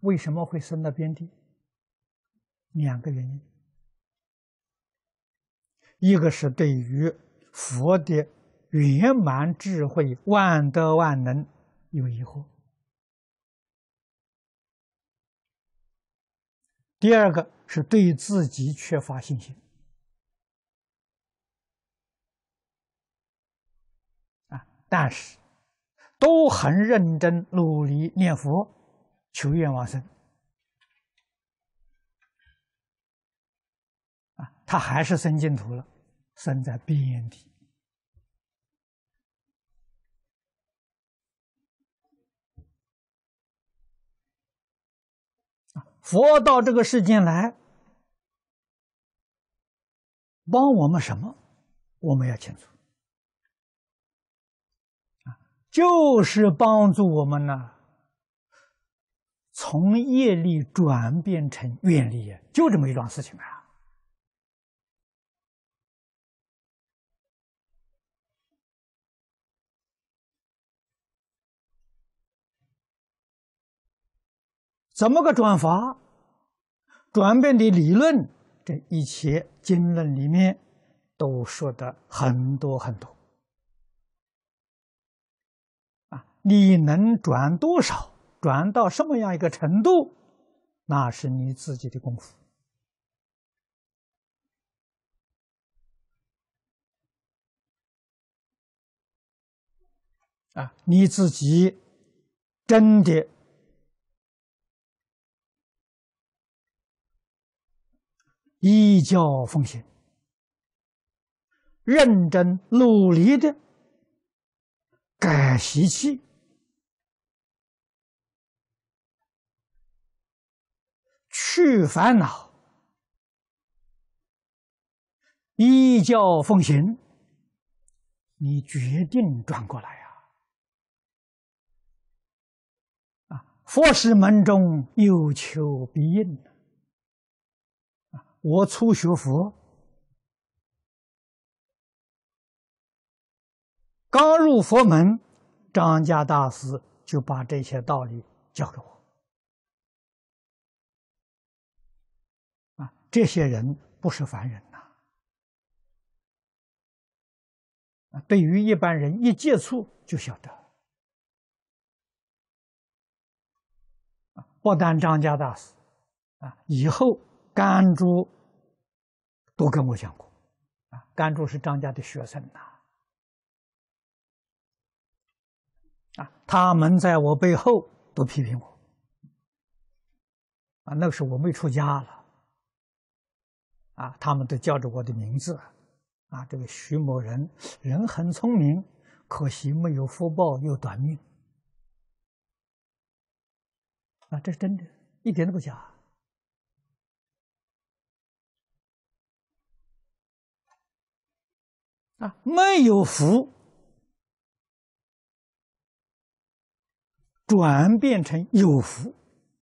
为什么会生到边地？两个原因：一个是对于佛的圆满智慧、万德万能有疑惑；第二个是对自己缺乏信心。啊，但是都很认真努力念佛。求愿往生啊，他还是生净土了，生在边地佛到这个世间来帮我们什么，我们要清楚啊，就是帮助我们呢。从业力转变成愿力，就这么一桩事情啊！怎么个转法？转变的理论，这一切经论里面都说的很多很多。啊，你能转多少？转到什么样一个程度，那是你自己的功夫。啊，你自己真的依教奉行，认真努力的改习气。去烦恼，依教奉行，你决定转过来呀！啊，佛是门中有求必应啊，我初学佛，刚入佛门，张家大师就把这些道理教给我。啊，这些人不是凡人呐！啊，对于一般人一接触就晓得。啊，不单张家大师，啊，以后甘珠都跟我讲过。啊，甘珠是张家的学生呐。啊，他们在我背后都批评我。啊，那个时候我没出家了。啊，他们都叫着我的名字，啊，这个徐某人，人很聪明，可惜没有福报，又短命。啊，这是真的，一点都不假。啊，没有福，转变成有福。